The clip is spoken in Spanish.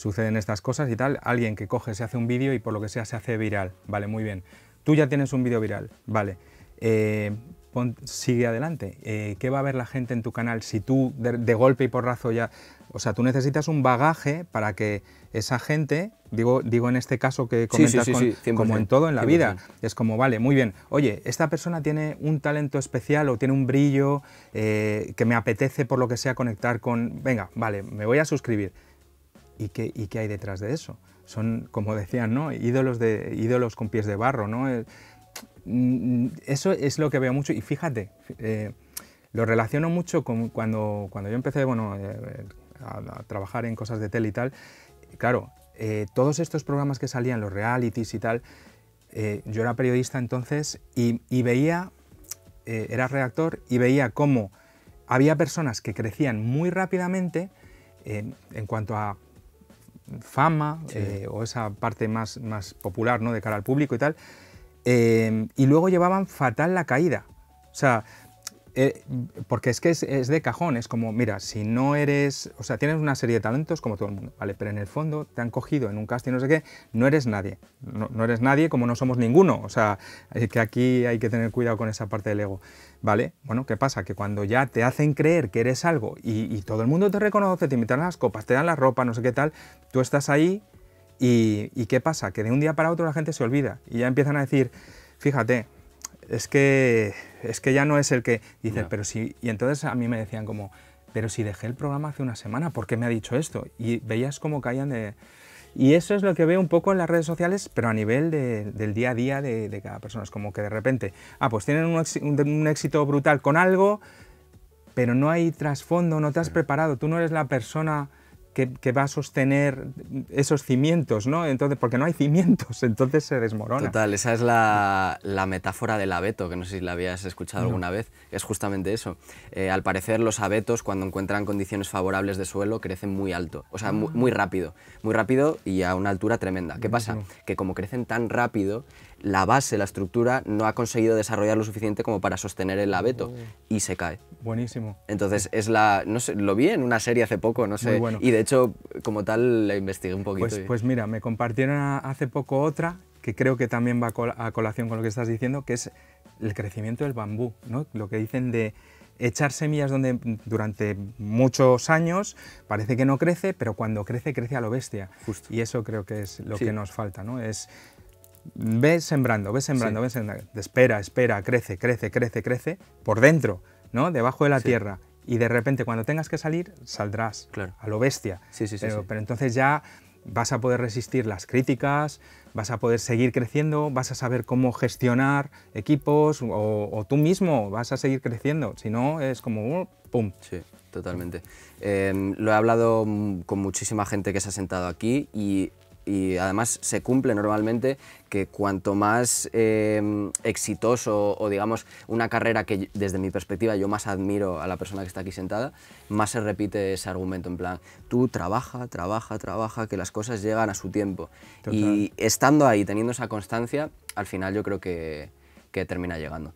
suceden estas cosas y tal, alguien que coge, se hace un vídeo y por lo que sea se hace viral, vale, muy bien. Tú ya tienes un vídeo viral, vale. Eh, sigue adelante. Eh, ¿Qué va a ver la gente en tu canal si tú de, golpe y porrazo ya... O sea, tú necesitas un bagaje para que esa gente, digo, digo en este caso que como en todo en la vida, es como, vale, muy bien, oye, esta persona tiene un talento especial o tiene un brillo eh, que me apetece por lo que sea conectar con... Venga, vale, me voy a suscribir ¿Y qué, hay detrás de eso? Son, como decían, ídolos, de, ídolos con pies de barro. Eh, mm, eso es lo que veo mucho. Y fíjate, eh, lo relaciono mucho con cuando, cuando yo empecé bueno, eh, a, trabajar en cosas de tele y tal. Claro, todos estos programas que salían, los realities y tal, yo era periodista entonces y veía, era redactor y veía cómo había personas que crecían muy rápidamente en cuanto a fama eh, o esa parte más, más popular ¿no? de cara al público y tal. Eh, y luego llevaban fatal la caída. O sea, eh, porque es que es, de cajón, es como, mira, si no eres, o sea, tienes una serie de talentos como todo el mundo, ¿vale? Pero en el fondo te han cogido en un casting, no sé qué, no eres nadie, no, eres nadie como no somos ninguno, o sea, es que aquí hay que tener cuidado con esa parte del ego, ¿vale? Bueno, ¿qué pasa? Que cuando ya te hacen creer que eres algo y, todo el mundo te reconoce, te invitan a las copas, te dan la ropa, no sé qué tal, tú estás ahí y ¿qué pasa? Que de un día para otro la gente se olvida y ya empiezan a decir, fíjate, es que, es que ya no es el que dice, pero si, y entonces a mí me decían como, pero si dejé el programa hace una semana, ¿por qué me ha dicho esto? Y veías cómo caían de... Y eso es lo que veo un poco en las redes sociales, pero a nivel del día a día de, cada persona. Es como que de repente, ah, pues tienen un éxito brutal con algo, pero no hay trasfondo, no te has preparado, tú no eres la persona que, va a sostener esos cimientos, ¿no? Entonces, porque no hay cimientos, entonces se desmorona. Total, esa es la, metáfora del abeto, que no sé si la habías escuchado alguna vez, es justamente eso. Eh, al parecer, los abetos, cuando encuentran condiciones favorables de suelo, crecen muy alto, o sea, muy, rápido, muy rápido y a una altura tremenda. ¿Qué pasa? Que como crecen tan rápido, la base, la estructura, no ha conseguido desarrollar lo suficiente como para sostener el abeto oh. y se cae. Buenísimo. Entonces, es la, no lo vi en una serie hace poco, no sé, y hecho, como tal, la investigué un poquito. Pues, pues mira, me compartieron hace poco otra que creo que también va a, colación con lo que estás diciendo, que es el crecimiento del bambú, ¿no? Lo que dicen de echar semillas donde durante muchos años parece que no crece, pero cuando crece, crece a lo bestia. Y eso creo que es lo que nos falta, ¿no? Es ves sembrando, ves sembrando, sí. sembrando, espera, espera, crece, crece, crece, crece, por dentro, ¿no? Debajo de la tierra y de repente cuando tengas que salir, saldrás a lo bestia. Sí, sí, pero, entonces ya vas a poder resistir las críticas, vas a poder seguir creciendo, vas a saber cómo gestionar equipos o, tú mismo vas a seguir creciendo. Si no, es como uh, ¡pum! Sí, totalmente. Em, lo he hablado mm, con muchísima gente que se ha sentado aquí y y además se cumple normalmente que cuanto más em, exitoso o digamos una carrera que desde mi perspectiva yo más admiro a la persona que está aquí sentada, más se repite ese argumento en plan, tú trabaja, trabaja, trabaja, que las cosas llegan a su tiempo. Y estando ahí, teniendo esa constancia, al final yo creo que termina llegando.